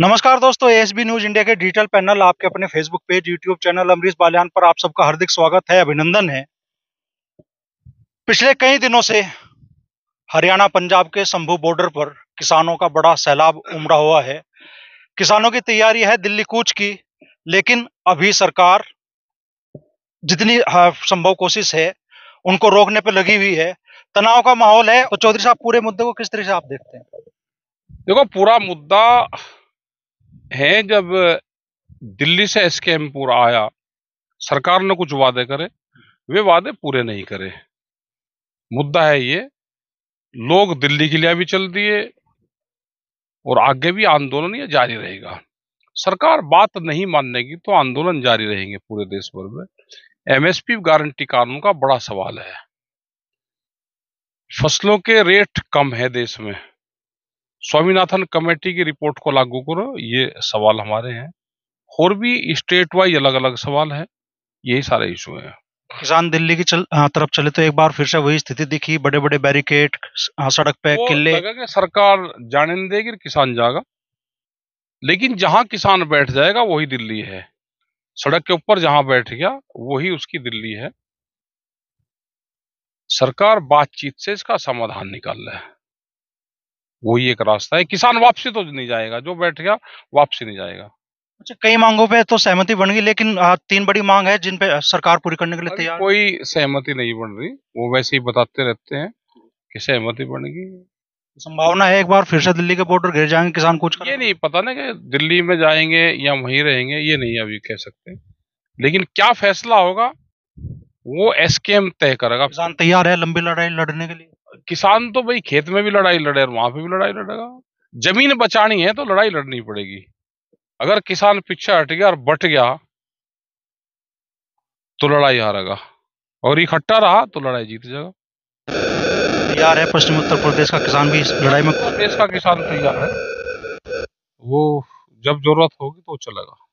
नमस्कार दोस्तों S B news India के डिजिटल पैनल आपके अपने Facebook page YouTube channel Amrish Baliyan पर आप सबका हार्दिक स्वागत है अभिनंदन है पिछले कई दिनों से हरियाणा पंजाब के शंभू बॉर्डर पर किसानों का बड़ा सैलाब उमड़ा हुआ है किसानों की तैयारी है दिल्ली कूच की लेकिन अभी सरकार जितनी संभव कोशिश है उनको रोकने पर लगी हुई है तनाव का माहौल है तो चौधरी साहब पूरे मुद्दे को किस तरह से आप देखते हैं देखो पूरा मुद्दा हैं जब दिल्ली से एस के आया सरकार ने कुछ वादे करे वे वादे पूरे नहीं करे मुद्दा है ये लोग दिल्ली के लिए भी चल दिए और आगे भी आंदोलन ये जारी रहेगा सरकार बात नहीं मानने की तो आंदोलन जारी रहेंगे पूरे देश भर में एमएसपी गारंटी कानून का बड़ा सवाल है फसलों के रेट कम है देश में स्वामीनाथन कमेटी की रिपोर्ट को लागू करो ये सवाल हमारे हैं और भी स्टेट वाइज अलग अलग सवाल है यही सारे इशू हैं किसान दिल्ली की चल, हाँ, तरफ चले तो एक बार फिर से वही स्थिति दिखी बड़े बड़े बैरिकेड हाँ, सड़क पे किले सरकार जाने देगी किसान जाएगा लेकिन जहां किसान बैठ जाएगा वही दिल्ली है सड़क के ऊपर जहां बैठ गया वही उसकी दिल्ली है सरकार बातचीत से इसका समाधान निकाल रहा है वही एक रास्ता है किसान वापसी तो नहीं जाएगा जो बैठ गया वापसी नहीं जाएगा अच्छा कई मांगों पे तो सहमति बन गई लेकिन हाँ, तीन बड़ी मांग है जिन पे सरकार पूरी करने के लिए तैयार कोई सहमति नहीं बन रही वो वैसे ही बताते रहते हैं कि सहमति बन गई संभावना है एक बार फिर से दिल्ली के बॉर्डर घेर जाएंगे किसान कुछ ये नहीं पता ना कि दिल्ली में जाएंगे या वहीं रहेंगे ये नहीं अभी कह सकते लेकिन क्या फैसला होगा वो एसकेएम तय करेगा किसान तैयार है लंबी लड़ाई लड़ने के लिए किसान तो भाई खेत में भी लड़ाई लड़े और वहां पे भी लड़ाई लड़ेगा जमीन बचानी है तो लड़ाई लड़नी पड़ेगी अगर किसान पीछे हट गया और बट गया तो लड़ाई हारेगा और इकट्ठा रहा तो लड़ाई जीत जाएगा तैयार है पश्चिम उत्तर प्रदेश का किसान भी इस लड़ाई में प्रदेश का किसान तैयार है वो जब जरूरत होगी तो चलेगा